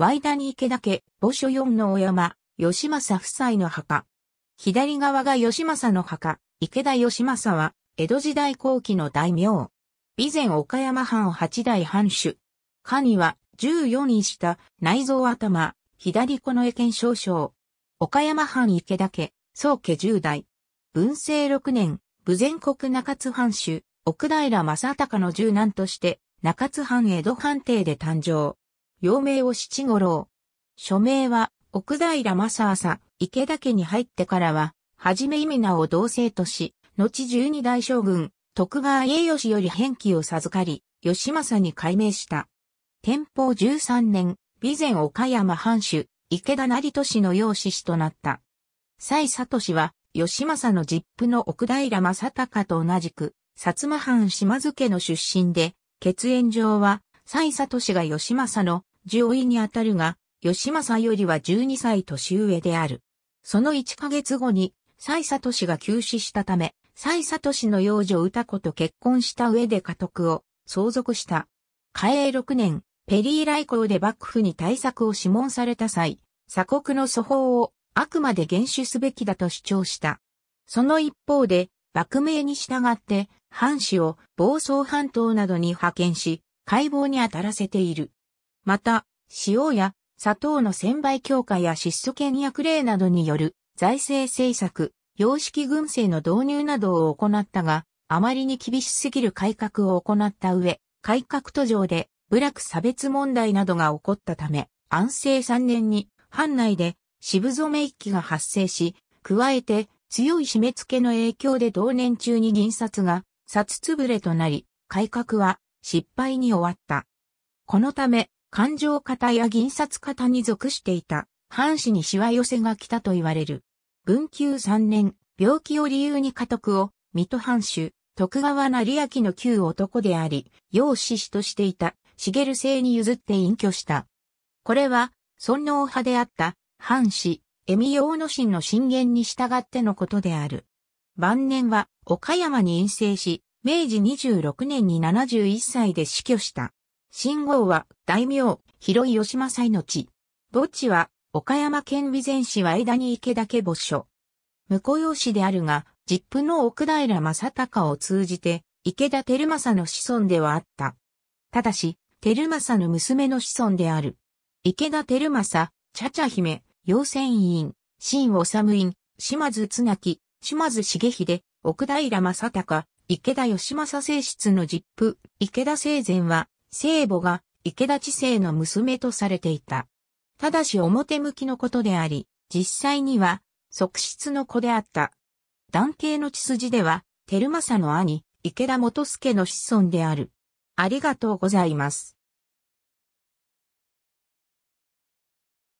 ワイダニ池田家、墓所四のお山、吉政夫妻の墓。左側が吉政の墓、池田吉政は、江戸時代後期の大名。備前岡山藩八代藩主。下には、四4位た、内臓頭、左子の江県少将。岡山藩池田家、宗家十代。文政六年、武前国中津藩主、奥平正隆の十男として、中津藩江戸藩邸で誕生。幼名を七五郎。署名は、奥平正朝、池田家に入ってからは、はじめ意味名を同姓とし、後十二代将軍、徳川家義より返記を授かり、義政に改名した。天保十三年、備前岡山藩主、池田成氏の養子氏となった。蔡氏は、義政の実父の奥平正隆と同じく、薩摩藩島津家の出身で、血縁上は、蔡氏が義政の上位にあたるが、吉政よりは12歳年上である。その1ヶ月後に、蔡里氏が急死したため、蔡里氏の養女歌子と結婚した上で家督を相続した。嘉永6年、ペリー来航で幕府に対策を諮問された際、鎖国の素法をあくまで厳守すべきだと主張した。その一方で、幕命に従って、藩士を房総半島などに派遣し、解剖に当たらせている。また、塩や砂糖の専売強化や質素倹約令などによる財政政策、様式群生の導入などを行ったが、あまりに厳しすぎる改革を行った上、改革途上で部落差別問題などが起こったため、安政3年に藩内で渋染め一揆が発生し、加えて強い締め付けの影響で同年中に銀札が札ぶれとなり、改革は失敗に終わった。このため、感情方や銀札方に属していた、藩士にしわ寄せが来たと言われる。文久3年、病気を理由に家督を、水戸藩主、徳川成明の旧男であり、養子子としていた、茂姓に譲って隠居した。これは、尊王派であった、藩士、恵美大野神の進言に従ってのことである。晩年は、岡山に陰性し、明治26年に71歳で死去した。信号は大名、広井吉政の地。墓地は、岡山県備前市は枝に池岳墓所。婿養子であるが、実父の奥平正隆を通じて、池田照正の子孫ではあった。ただし、照正の娘の子孫である。池田照正、茶々姫、陽泉院、新治院、島津綱木、島津重秀、奥平正隆、池田義政正室の実父、池田生前は、聖母が池田知世の娘とされていた。ただし表向きのことであり、実際には、側室の子であった。男系の血筋では、照サの兄、池田元助の子孫である。ありがとうございます。